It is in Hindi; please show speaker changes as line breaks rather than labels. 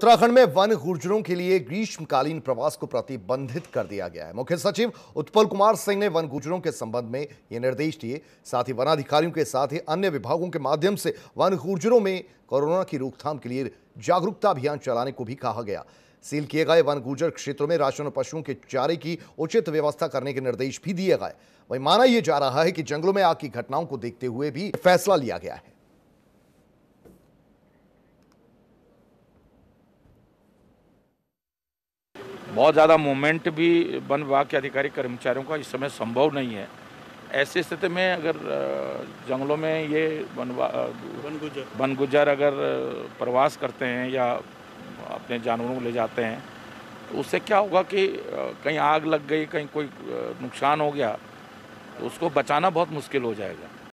उत्तराखंड में वन गुर्जरों के लिए ग्रीष्मकालीन प्रवास को प्रतिबंधित कर दिया गया है मुख्य सचिव उत्पल कुमार सिंह ने वन गुर्जरों के संबंध में ये निर्देश दिए साथ ही वनाधिकारियों के साथ ही अन्य विभागों के माध्यम से वन गुर्जरों में कोरोना की रोकथाम के लिए जागरूकता अभियान चलाने को भी कहा गया सील किए गए वन गुर्जर क्षेत्रों में राशन और पशुओं के चारे की उचित व्यवस्था करने के निर्देश भी दिए गए वहीं माना यह जा रहा है कि जंगलों में आग की घटनाओं को देखते हुए भी फैसला लिया गया है
बहुत ज़्यादा मूवमेंट भी वन विभाग के अधिकारी कर्मचारियों का इस समय संभव नहीं है ऐसी स्थिति में अगर जंगलों में ये वन वन गुजर अगर प्रवास करते हैं या अपने जानवरों को ले जाते हैं तो उससे क्या होगा कि कहीं आग लग गई कहीं कोई नुकसान हो गया तो उसको बचाना बहुत मुश्किल हो जाएगा